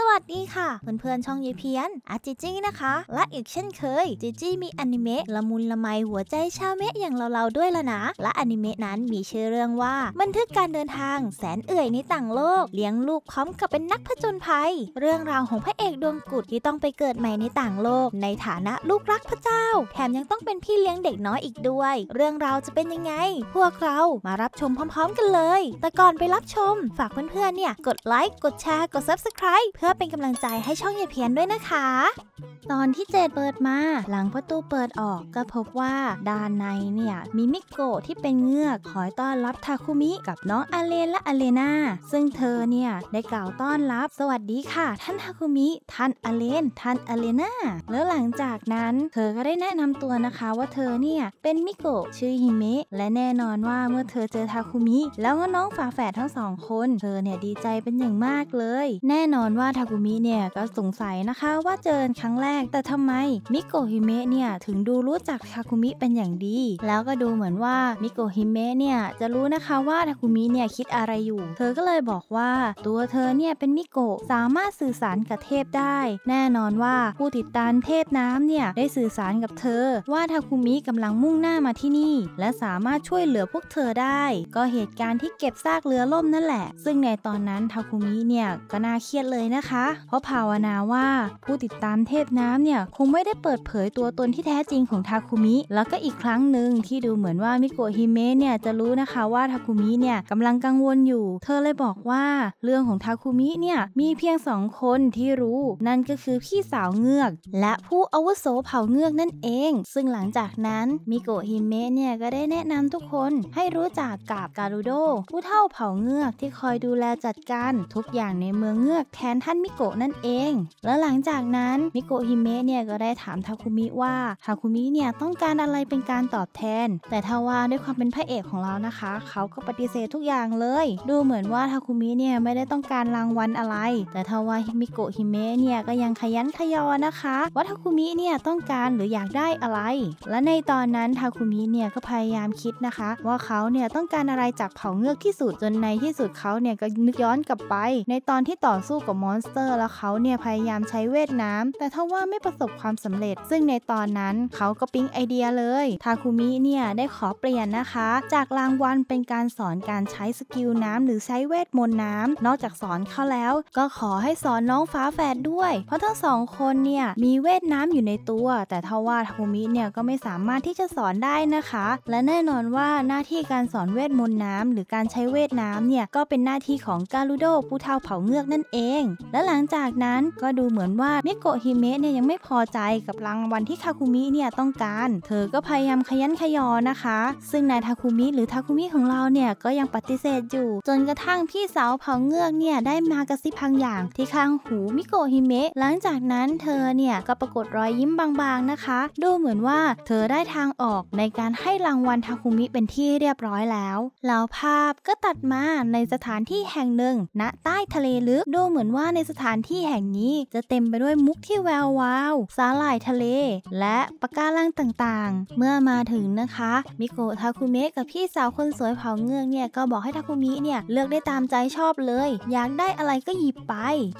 สวัสดีค่ะเพื่อนๆช่องยีเพียนอาจิจี้นะคะ และอีกเช่นเคยจิจี้มีอนิเมะละมุนละไมหัวใจชาวเมะอย่างเราๆด้วยละนะและอนิเมะนั้นมีชื่อเรื่องว่า บันทึกการเดินทางแสนเอื่อยในต่างโลก เลี้ยงลูกพร้อมกับเป็นนักผจญภัย เรื่องราวของพระเอกดวงกุดที่ต้องไปเกิดใหม่ในต่างโลก ในฐานะลูกรักพระเจ้าแถมยังต้องเป็นพี่เลี้ยงเด็กน้อยอีกด้วย เรื่องราวจะเป็นยังไง พวกเรามารับชมพร้อมๆ กันเลย แต่ก่อนไปรับชม ฝากเพื่อนๆเนี่ยกดไลค์กดแชร์กด subscribe เพื่อ็่เป็นกำลังใจให้ช่องอย่าเพี้ยนด้วยนะคะ ตอนที่เจดเปิดมา หลังประตูเปิดออกก็พบว่า ด้านในเนี่ยมีมิโกะที่เป็นเงือกคอยต้อนรับทาคุมิ กับน้องอาเลนและอาเลนาซึ่งเธอเนี่ยได้กล่าวต้อนรับสวัสดีค่ะ ท่านทาคุมิท่านอาเลนท่านอาเลนาแล้วหลังจากนั้นเธอก็ได้แนะนำตัวนะคะว่าเธอเนี่ยเป็นมิโกะชื่อฮิเมะและแน่นอนว่าเมื่อเธอเจอทาคุมิ แล้วก็น้องฝาแฝดทั้งสองคนเธอเนี่ยดีใจเป็นอย่างมากเลย แน่นอนว่าทากุมิเนี่ย ก็สงสัยนะคะว่าเจอครั้งแรกแต่ทำไมมิโกฮิเมะเนี่ยถึงดูรู้จักทาคุมิเป็นอย่างดีแล้วก็ดูเหมือนว่ามิโกฮิเมะเนี่ยจะรู้นะคะว่าทาคุมิเนี่ยคิดอะไรอยู่เธอก็เลยบอกว่าตัวเธอเนี่ยเป็นมิโกะสามารถสื่อสารกับเทพได้ แน่นอนว่าผู้ติดตามเทพน้ำเนี่ยได้สื่อสารกับเธอว่าทาคุมิกำลังมุ่งหน้ามาที่นี่ และสามารถช่วยเหลือพวกเธอได้ ก็เหตุการณ์ที่เก็บซากเรือล่มนั่นแหละ ซึ่งในตอนนั้นทาคุมิเนี่ยก็น่าเครียดเลยนะนะคะเพราะภาวนาว่าผู้ติดตามเทพน้ำเนี่ยคงไม่ได้เปิดเผยตัวตนที่แท้จริงของทาคุมิแล้วก็อีกครั้งหนึ่งที่ดูเหมือนว่ามิโกะฮิเมะเนี่ยจะรู้นะคะว่าทาคุมิเนี่ยกำลังกังวลอยู่ เธอเลยบอกว่า เรื่องของทาคุมิเนี่ยมีเพียงสองคนที่รู้ นั่นก็คือพี่สาวเงือก และผู้อาวุโสเผ่าเงือกนั่นเอง ซึ่งหลังจากนั้นมิโกะฮิเมะเนี่ยก็ได้แนะนำทุกคนให้รู้จักกับการูโดผู้เท่าเผ่าเงือกที่คอยดูแลจัดการทุกอย่างในเมืองเงือกแทนทท่านมิโกะนั่นเอง แล้วหลังจากนั้น มิโกะฮิเมะเนี่ยก็ได้ถามทาคุมิว่า ทาคุมิเนี่ยต้องการอะไรเป็นการตอบแทน แต่ทว่าด้วยความเป็นพระเอกของเรานะคะ เขาก็ปฏิเสธทุกอย่างเลย ดูเหมือนว่าทาคุมิเนี่ยไม่ได้ต้องการรางวัลอะไร แต่ทว่ามิโกะฮิเมะเนี่ยก็ยังขยันขยอนะคะ ว่าทาคุมิเนี่ยต้องการหรืออยากได้อะไร และในตอนนั้นทาคุมิเนี่ยก็พยายามคิดนะคะ ว่าเขาเนี่ยต้องการอะไรจากเผ่าเงือกที่สุดจนในที่สุดเขาเนี่ยก็นึกย้อนกลับไป ในตอนที่ต่อสู้กับมอนอนสเตอร์แล้วเขาเนี่ยพยายามใช้เวทน้ำ แต่ทว่าไม่ประสบความสำเร็จ ซึ่งในตอนนั้นเขาก็ปิ๊งไอเดียเลย ทาคุมิเนี่ยได้ขอเปลี่ยนนะคะ จากรางวัลเป็นการสอนการใช้สกิลน้ำหรือใช้เวทมนต์น้ำ นอกจากสอนเขาแล้ว ก็ขอให้สอนน้องฟ้าแฝดด้วย เพราะทั้งสองคนเนี่ยมีเวทน้ำอยู่ในตัว แต่ทว่าทาคุมิเนี่ยก็ไม่สามารถที่จะสอนได้นะคะ และแน่นอนว่าหน้าที่การสอนเวทมนต์น้ำ หรือการใช้เวทน้ำเนี่ยก็เป็นหน้าที่ของการุโดผู้เท่าเผาเงือกนั่นเองและหลังจากนั้นก็ดูเหมือนว่ามิโกะฮิเมะเนี่ยยังไม่พอใจกับรางวัลที่ทาคุมิเนี่ยต้องการ เธอก็พยายามขยันขยอนะคะ ซึ่งนายทาคุมิ หรือทาคุมิของเราเนี่ยก็ยังปฏิเสธอยู่ จนกระทั่งพี่สาวเผาเงือกเนี่ยได้มากระซิบพังอย่างที่ข้างหูมิโกะฮิเมะ หลังจากนั้นเธอเนี่ยก็ปรากฏรอยยิ้มบาง ๆนะคะ ดูเหมือนว่าเธอได้ทางออกในการให้รางวัลทาคุมิเป็นที่เรียบร้อยแล้ว แล้วภาพก็ตัดมาในสถานที่แห่งหนึ่ง ณใต้ทะเลลึกดูเหมือนว่าในสถานที่แห่งนี้จะเต็มไปด้วยมุกที่แวววาว สาหร่ายทะเล และปะการังต่าง ๆ เมื่อมาถึงนะคะ มิโกะทาคุเมะกับพี่สาวคนสวยเผาเงือกเนี่ย ก็บอกให้ทาคุมิเนี่ยเลือกได้ตามใจชอบเลย อยากได้อะไรก็หยิบไป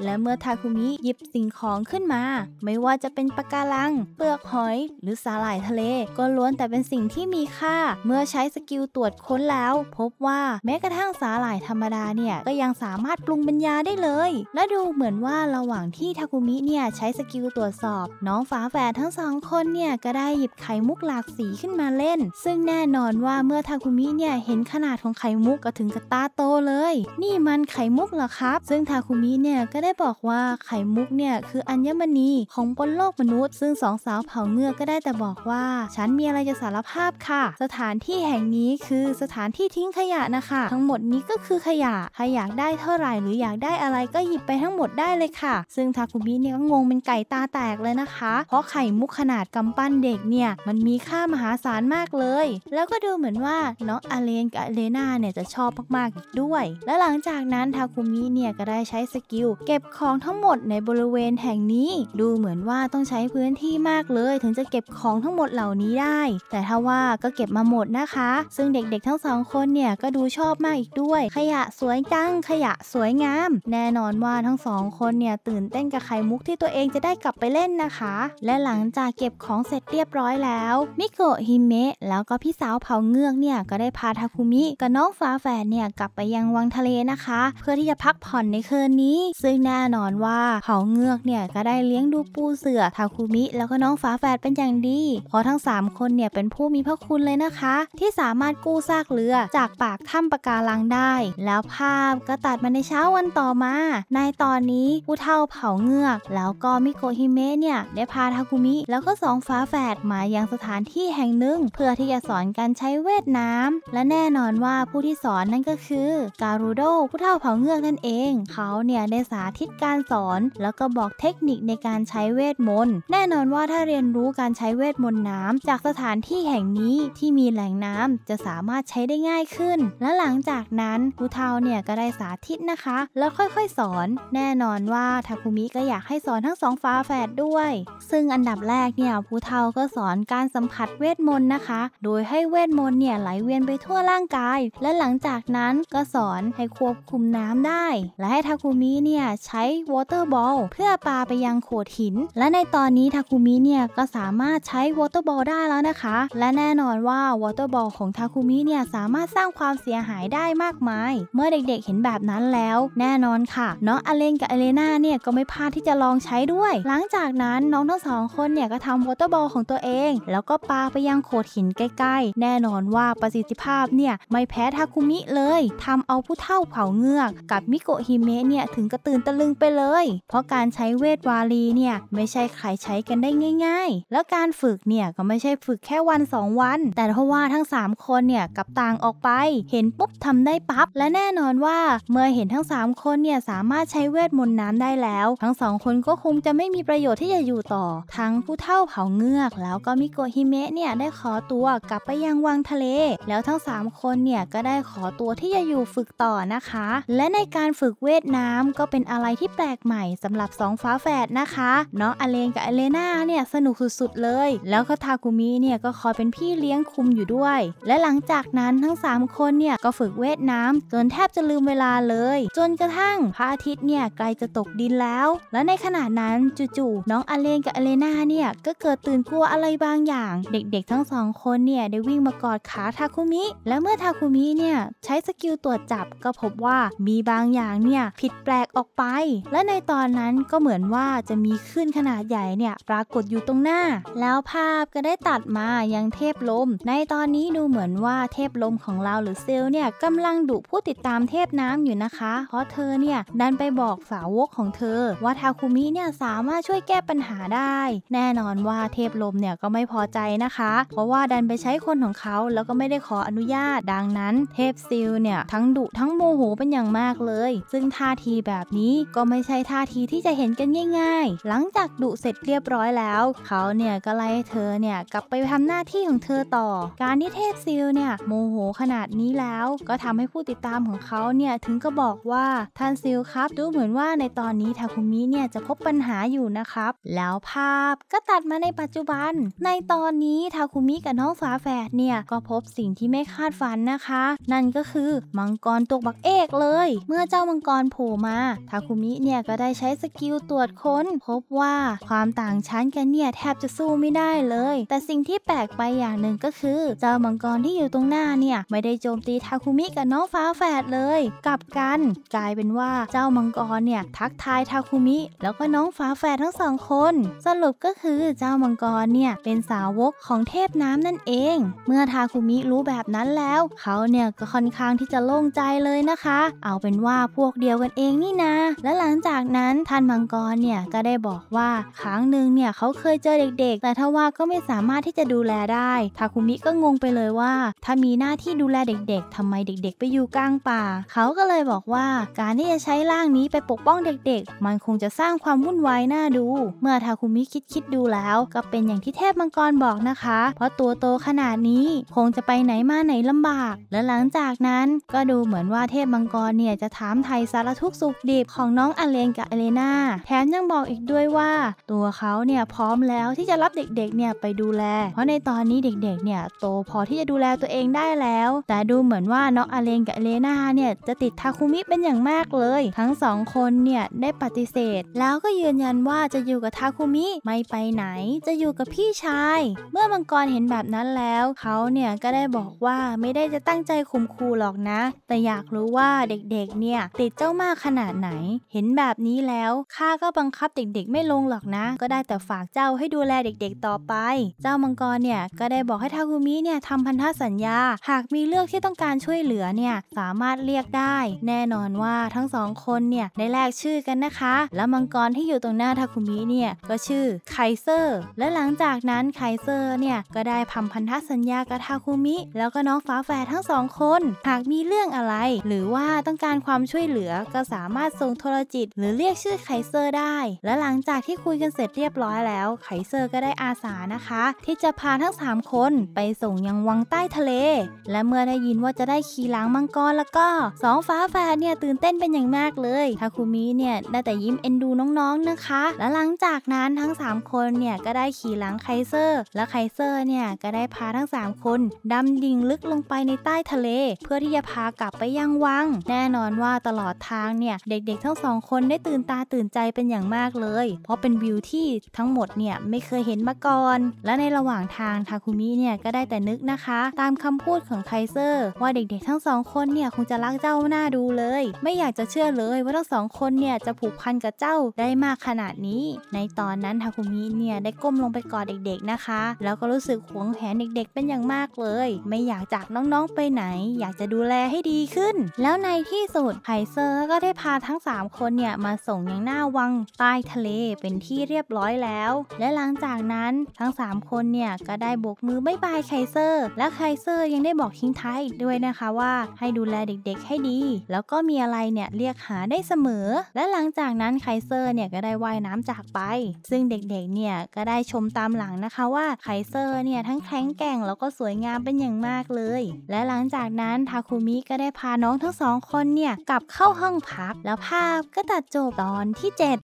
และเมื่อทาคุมิหยิบสิ่งของขึ้นมา ไม่ว่าจะเป็นปะการัง เปลือกหอย หรือสาหร่ายทะเล ก็ล้วนแต่เป็นสิ่งที่มีค่า เมื่อใช้สกิลตรวจค้นแล้ว พบว่าแม้กระทั่งสาหร่ายธรรมดาเนี่ย ก็ยังสามารถปรุงเป็นยาได้เลย และดูเหมือนว่าระหว่างที่ทาคุมิเนี่ยใช้สกิลตรวจสอบ น้องฝาแฝดทั้งสองคนเนี่ยก็ได้หยิบไข่มุกหลากสีขึ้นมาเล่น ซึ่งแน่นอนว่าเมื่อทาคุมิเนี่ยเห็นขนาดของไข่มุกก็ถึงกับตาโตเลยนี่มันไข่มุกเหรอครับ ซึ่งทาคุมิเนี่ยก็ได้บอกว่าไข่มุกเนี่ยคืออัญมณีของบนโลกมนุษย์ ซึ่งสองสาวเผ่าเงือกก็ได้แต่บอกว่า ฉันมีอะไรจะสารภาพค่ะ สถานที่แห่งนี้คือสถานที่ทิ้งขยะนะคะทั้งหมดนี้ก็คือขยะใครอยากได้เท่าไหร่หรืออยากได้อะไรก็หยิบไปทั้งหมดได้เลยค่ะ ซึ่งทาคุมิเนี่ยก็งงเป็นไก่ตาแตกเลยนะคะ เพราะไข่มุกขนาดกำปั้นเด็กเนี่ยมันมีค่ามหาศาลมากเลย แล้วก็ดูเหมือนว่าน้องอเลนกับเลนาเนี่ยจะชอบมากๆอีกด้วย และหลังจากนั้นทาคุมิเนี่ยก็ได้ใช้สกิลเก็บของทั้งหมดในบริเวณแห่งนี้ ดูเหมือนว่าต้องใช้พื้นที่มากเลย ถึงจะเก็บของทั้งหมดเหล่านี้ได้ แต่ถ้าว่าก็เก็บมาหมดนะคะ ซึ่งเด็กๆทั้งสองคนเนี่ยก็ดูชอบมากอีกด้วย ขยะสวยจังขยะสวยงาม แน่นอนว่าทั้งสสองคนเนี่ยตื่นเต้นกับไข่มุก ที่ตัวเองจะได้กลับไปเล่นนะคะ และหลังจากเก็บของเสร็จเรียบร้อยแล้วมิโกะฮิเมะแล้วก็พี่สาวเผาเงือกเนี่ยก็ได้พาทาคุมิกับน้องฟ้าแฝดเนี่ยกลับไปยังวังทะเลนะคะ เพื่อที่จะพักผ่อนในคืนนี้ ซึ่งแน่นอนว่าเผาเงือกเนี่ยก็ได้เลี้ยงดูปูเสือทาคุมิ แล้วก็น้องฟ้าแฝดเป็นอย่างดีเพราะทั้ง 3 คนเนี่ยเป็นผู้มีพระคุณเลยนะคะ ที่สามารถกู้ซากเรือจากปากถ้ำปะการังได้ แล้วภาพก็ตัดมาในเช้าวันต่อมานายต่ออนนี้ผู้เท่าเผาเงือก แล้วก็มิโกฮิเมะเนี่ยได้พาทาคุมิ แล้วก็สองฟ้าแฝดมายังสถานที่แห่งหนึ่ง เพื่อที่จะสอนการใช้เวทน้ำ และแน่นอนว่าผู้ที่สอนนั่นก็คือการูโดผู้เท่าเผาเงือกนั่นเอง เขาเนี่ยได้สาธิตการสอนแล้วก็บอกเทคนิคในการใช้เวทมนต์ แน่นอนว่าถ้าเรียนรู้การใช้เวทมนต์น้ำ จากสถานที่แห่งนี้ที่มีแหล่งน้ำจะสามารถใช้ได้ง่ายขึ้น และหลังจากนั้นผู้เท่าเนี่ยก็ได้สาธิตนะคะ แล้วค่อยๆสอนแน่นอนว่าทาคุมิก็อยากให้สอนทั้งสองฟ้าแฝดด้วย ซึ่งอันดับแรกเนี่ยผู้เฒ่าก็สอนการสัมผัสเวทมนต์นะคะ โดยให้เวทมนต์เนี่ยไหลเวียนไปทั่วร่างกาย และหลังจากนั้นก็สอนให้ควบคุมน้ำได้ และให้ทาคุมิเนี่ยใช้วอเตอร์บอลเพื่อปาไปยังโขดหิน และในตอนนี้ทาคุมิเนี่ยก็สามารถใช้วอเตอร์บอลได้แล้วนะคะ และแน่นอนว่าวอเตอร์บอลของทาคุมิเนี่ยสามารถสร้างความเสียหายได้มากมาย เมื่อเด็กๆเห็นแบบนั้นแล้ว แน่นอนค่ะน้องอเลนกับเอเลนาเนี่ยก็ไม่พลาดที่จะลองใช้ด้วย หลังจากนั้นน้องทั้งสองคนเนี่ยก็ทำวอเตอร์บอลของตัวเอง แล้วก็ปาไปยังโขดหินใกล้ๆ แน่นอนว่าประสิทธิภาพเนี่ยไม่แพ้ทาคุมิเลยทำเอาผู้เท่าเผาเงือก กับมิโกฮิเมะเนี่ยถึงกระตื่นตะลึงไปเลย เพราะการใช้เวทวาลีเนี่ยไม่ใช่ใครใช้กันได้ง่ายๆ แล้วการฝึกเนี่ยก็ไม่ใช่ฝึกแค่วัน 2 วัน แต่เพราะว่าทั้ง 3 คนเนี่ยกับต่างออกไปเห็นปุ๊บทำได้ปั๊บและแน่นอนว่าเมื่อเห็นทั้ง 3 คนเนี่ยสามารถใช้เววทมนต์น้ำได้แล้ว ทั้งสองคนก็คงจะไม่มีประโยชน์ที่จะอยู่ต่อ ทั้งผู้เท่าเผาเงือก แล้วก็มิโกฮิเมะเนี่ยได้ขอตัวกลับไปยังวังทะเล แล้วทั้ง 3 คนเนี่ยก็ได้ขอตัวที่จะอยู่ฝึกต่อนะคะ และในการฝึกเวทน้ำก็เป็นอะไรที่แปลกใหม่สำหรับ2ฟ้าแฝดนะคะ น้องอเลนกับอเลนาเนี่ยสนุกสุดๆเลย แล้วก็ทากุมิเนี่ยก็คอยเป็นพี่เลี้ยงคุมอยู่ด้วย และหลังจากนั้นทั้ง3คนเนี่ยก็ฝึกเวทน้ำจนแทบจะลืมเวลาเลย จนกระทั่งพระอาทิตย์เนี่ยไกลจะตกดินแล้ว และในขณะนั้นจู่ๆน้องอเลนกับอเลนาเนี่ยก็เกิดตื่นกลัวอะไรบางอย่าง เด็กๆ ทั้งสองคนเนี่ยได้วิ่งมากอดขาทาคุมิ และเมื่อทาคุมิเนี่ยใช้สกิลตรวจจับก็พบว่ามีบางอย่างเนี่ยผิดแปลกออกไป และในตอนนั้นก็เหมือนว่าจะมีขึ้นขนาดใหญ่เนี่ยปรากฏอยู่ตรงหน้า แล้วภาพก็ได้ตัดมายังเทพลม ในตอนนี้ดูเหมือนว่าเทพลมของเราหรือเซลเนี่ยกำลังดุผู้ติดตามเทพน้ำอยู่นะคะ เพราะเธอเนี่ยดันไปบอกอกสาวกของเธอ ว่าทาคุมิเนี่ยสามารถช่วยแก้ปัญหาได้ แน่นอนว่าเทพลมเนี่ยก็ไม่พอใจนะคะ เพราะว่าดันไปใช้คนของเขาแล้วก็ไม่ได้ขออนุญาต ดังนั้น เทพซิลเนี่ยทั้งดุ ทั้งโมโหเป็นอย่างมากเลย ซึ่งท่าทีแบบนี้ก็ไม่ใช่ท่าทีที่จะเห็นกันง่ายๆ หลังจากดุเสร็จเรียบร้อยแล้วเขาเนี่ยก็ไล่เธอเนี่ยกลับไปทำหน้าที่ของเธอต่อ การที่เทพซิลเนี่ยโมโหขนาดนี้แล้ว ก็ทำให้ผู้ติดตามของเขาเนี่ยถึงก็บอกว่าท่านซิลครับดูเหมือนอนว่าในตอนนี้ทาคุมิเนี่ย จะพบปัญหาอยู่นะครับ แล้วภาพก็ตัดมาในปัจจุบัน ในตอนนี้ทาคุมิกับน้องฝาแฝดเนี่ย ก็พบสิ่งที่ไม่คาดฝันนะคะ นั่นก็คือมังกรตกบักเอกเลย เมื่อเจ้ามังกรโผล่มาทาคุมิเนี่ยก็ได้ใช้สกิลตรวจค้น พบว่าความต่างชั้นกันเนี่ย แทบจะสู้ไม่ได้เลย แต่สิ่งที่แปลกไปอย่างหนึ่งก็คือ เจ้ามังกรที่อยู่ตรงหน้าเนี่ยไม่ได้โจมตีทาคุมิกับน้องฟ้าแฝดเลย กลับกันกลายเป็นว่าเจ้ามังกรรเนี่ยทักทายทาคุมิ แล้วก็น้องฝาแฝดทั้งสองคนสรุปก็คือเจ้ามังกรเนี่ยเป็นสาวกของเทพน้ำนั่นเอง เมื่อทาคุมิรู้แบบนั้นแล้ว เขาเนี่ยก็ค่อนข้างที่จะโล่งใจเลยนะคะ เอาเป็นว่าพวกเดียวกันเองนี่นะ และหลังจากนั้นท่านมังกรเนี่ยก็ได้บอกว่าครั้งหนึ่งเนี่ยเขาเคยเจอเด็กๆ แต่ทว่าก็ไม่สามารถที่จะดูแลได้ทาคุมิก็งงไปเลยว่า ถ้ามีหน้าที่ดูแลเด็ก ๆ ทำไมเด็กๆ ไปอยู่กลางป่า เขาก็เลยบอกว่าการที่จะใช้ร่างนี้ไปปกป้องเด็กๆ มันคงจะสร้างความวุ่นวายน่าดู เมื่อทาคุมิคิดคิดดูแล้ว ก็เป็นอย่างที่เทพมังกรบอกนะคะ เพราะตัวโตขนาดนี้คงจะไปไหนมาไหนลำบาก และหลังจากนั้นก็ดูเหมือนว่าเทพมังกรเนี่ยจะถามไทยสารทุกสุขดีบของน้องอเลนกับเอเลนาแถมยังบอกอีกด้วยว่า ตัวเขาเนี่ยพร้อมแล้วที่จะรับเด็กๆ เนี่ยไปดูแล เพราะในตอนนี้เด็กๆ เนี่ยโตพอที่จะดูแลตัวเองได้แล้ว แต่ดูเหมือนว่าน้องอเลนกับเอเลนาเนี่ยจะติดทาคุมิเป็นอย่างมากเลย ทั้งสองคนเนี่ยได้ปฏิเสธ แล้วก็ยืนยันว่าจะอยู่กับทาคุมิไม่ไปไหน จะอยู่กับพี่ชายเมื่อมังกรเห็นแบบนั้นแล้วเขาเนี่ยก็ได้บอกว่าไม่ได้จะตั้งใจข่มขู่หรอกนะ แต่อยากรู้ว่าเด็กๆ เนี่ยติดเจ้ามากขนาดไหน เห็นแบบนี้แล้วข้าก็บังคับเด็กๆ ไม่ลงหรอกนะ ก็ได้แต่ฝากเจ้าให้ดูแลเด็กๆ ต่อไป เจ้ามังกรเนี่ยก็ได้บอกให้ทาคุมิเนี่ยทำพันธสัญญาหากมีเรื่องที่ต้องการช่วยเหลือเนี่ยสามารถเรียกได้ แน่นอนว่าทั้งสองคนเนี่ยได้แลกชื่อกันนะคะ แล้วมังกรที่อยู่ตรงหน้าทาคุมิเนี่ยก็ชื่อไคเซอร์ และหลังจากนั้นไคเซอร์เนี่ยก็ได้พัมพันธสัญญากับทาคุมิ แล้วก็น้องฟ้าแฝดทั้งสองคน หากมีเรื่องอะไร หรือว่าต้องการความช่วยเหลือก็สามารถส่งโทรจิต หรือเรียกชื่อไคเซอร์ได้ และหลังจากที่คุยกันเสร็จเรียบร้อย แล้วไคเซอร์ก็ได้อาสานะคะ ที่จะพาทั้ง3คนไปส่งยังวังใต้ทะเล และเมื่อได้ยินว่าจะได้ขี่ล้างมังกรแล้วก็สองฟ้าแฝดเนี่ยตื่นเต้นเป็นอย่างมากเลยทาาคุมิเนี่ยได้แต่ยิ้มเอ็นดูน้องๆนะคะ และหลังจากนั้นทั้ง 3 คนเนี่ยก็ได้ขี่หลังไคเซอร์ และไคเซอร์เนี่ยก็ได้พาทั้ง 3 คนดำดิ่งลึกลงไปในใต้ทะเล เพื่อที่จะพากลับไปยังวัง แน่นอนว่าตลอดทางเนี่ยเด็กๆทั้งสองคนได้ตื่นตาตื่นใจเป็นอย่างมากเลย เพราะเป็นวิวที่ทั้งหมดเนี่ยไม่เคยเห็นมาก่อน และในระหว่างทางทาคุมิเนี่ยก็ได้แต่นึกนะคะตามคำพูดของไคเซอร์ว่าเด็กๆ ทั้งสองคนเนี่ยคงจะรักเจ้าหน้าดูเลย ไม่อยากจะเชื่อเลยว่าทั้งสงองคนเนี่ยจะผูกพันกับเจ้าได้มากขนาดนี้ ในตอนนั้นทาคุมิเนี่ยได้ก้มลงไปกอดเด็กๆนะคะ แล้วก็รู้สึกหวงแหนเด็กๆ เป็นอย่างมากเลย ไม่อยากจากน้องๆไปไหน อยากจะดูแลให้ดีขึ้น แล้วในที่สุดไฮเซอร์ก็ได้พาทั้ง 3 คนเนี่ยมาส่งยังหน้าวังใต้ทะเลเป็นที่เรียบร้อยแล้ว และหลังจากนั้นทั้ง3คนเนี่ยก็ได้โบกมือบายบายไคเซอร์และไคเซอร์ยังได้บอกทิ้งท้ายด้วยนะคะว่าให้ดูแลเด็กๆให้ดี แล้วก็มีอะไรเนี่ยเรียกหาได้เสมอมอและหลังจากนั้นไคเซอร์เนี่ยก็ได้ว่ายน้ำจากไป ซึ่งเด็กๆ เนี่ยก็ได้ชมตามหลังนะคะว่าไคเซอร์เนี่ยทั้งแข็งแกร่งแล้วก็สวยงามเป็นอย่างมากเลย และหลังจากนั้นทาคุมิก็ได้พาน้องทั้งสองคนเนี่ยกลับเข้าห้องพัก แล้วภาพก็ตัดจบตอนที่7